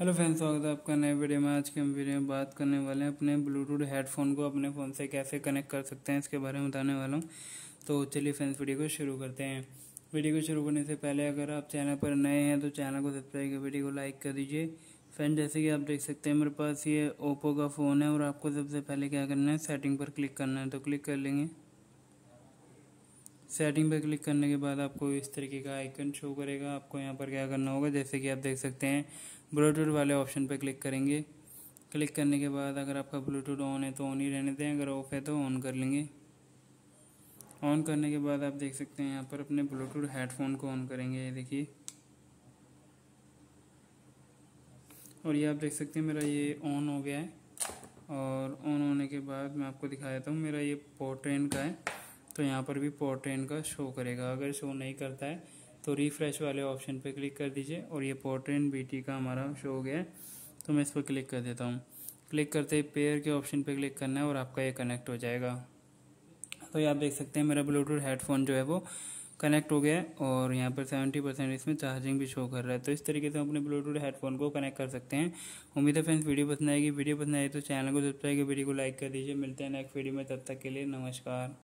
hello friends स्वागत है आपका नए वीडियो में आज के हम वीडियो में बात करने वाले हैं अपने ब्लूटूथ हेडफोन को अपने फ़ोन से कैसे कनेक्ट कर सकते हैं इसके बारे में बताने वाला हूँ तो चलिए फ्रेंड्स वीडियो को शुरू करते हैं वीडियो को शुरू करने से पहले अगर आप चैनल पर नए हैं तो चैनल को सब्सक्राइब कर वीडियो को लाइक कर दीजिए फ्रेंड जैसे कि आप देख सकते हैं मेरे पास ये ओप्पो का फ़ोन है और आपको सबसे पहले क्या करना है सेटिंग पर क्लिक करना है तो क्लिक कर लेंगे सेटिंग पर क्लिक करने के बाद आपको इस तरीके का आइकन शो करेगा आपको यहाँ पर क्या करना होगा जैसे कि आप देख सकते हैं ब्लूटूथ वाले ऑप्शन पर क्लिक करेंगे क्लिक करने के बाद अगर आपका ब्लूटूथ ऑन है तो ऑन ही रहने दें अगर ऑफ है तो ऑन कर लेंगे ऑन करने के बाद आप देख सकते हैं यहाँ पर अपने ब्लूटूथ हेडफोन को ऑन करेंगे ये देखिए और ये आप देख सकते हैं मेरा ये ऑन हो गया है और ऑन होने के बाद मैं आपको दिखा देता हूँ मेरा ये पोर्ट्रेन का है तो यहाँ पर भी पोर्ट्रेन का शो करेगा अगर शो नहीं करता है तो रिफ्रेश वाले ऑप्शन पर क्लिक कर दीजिए और ये पोर्ट्रेन बी का हमारा शो हो गया है तो मैं इस पर क्लिक कर देता हूँ क्लिक करते ही पेयर के ऑप्शन पर क्लिक करना है और आपका ये कनेक्ट हो जाएगा तो ये आप देख सकते हैं मेरा ब्लूटूथ हेडफोन जो है वो कनेक्ट हो गया है और यहाँ पर सेवेंटी परसेंट इसमें चार्जिंग भी शो कर रहा है तो इस तरीके से हम अपने ब्लूटूथ हेडफोन को कनेक्ट कर सकते हैं उम्मीद है फ्रेंड्स वीडियो पसंद आएगी वीडियो पसंद आए तो चैनल को सब्सक्राइब वीडियो को लाइक कर दीजिए मिलते हैं नेक्स्ट वीडियो में तब तक के लिए नमस्कार